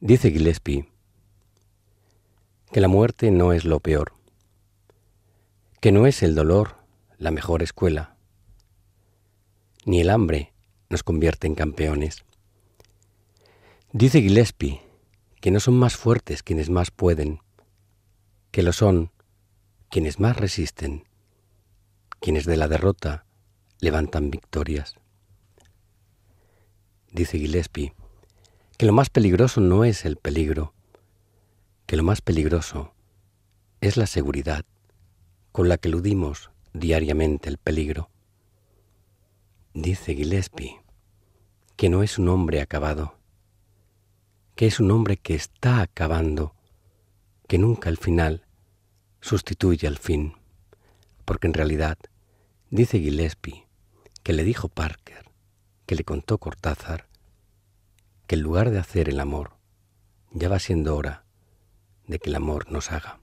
Dice Gillespie que la muerte no es lo peor, que no es el dolor la mejor escuela, ni el hambre nos convierte en campeones. Dice Gillespie que no son más fuertes quienes más pueden, que lo son quienes más resisten, quienes de la derrota levantan victorias. Dice Gillespie que lo más peligroso no es el peligro, que lo más peligroso es la seguridad con la que eludimos diariamente el peligro. Dice Gillespie que no es un hombre acabado, que es un hombre que está acabando, que nunca al final sustituye al fin, porque en realidad, dice Gillespie, que le dijo Parker, que le contó Cortázar, que en lugar de hacer el amor, ya va siendo hora de que el amor nos haga.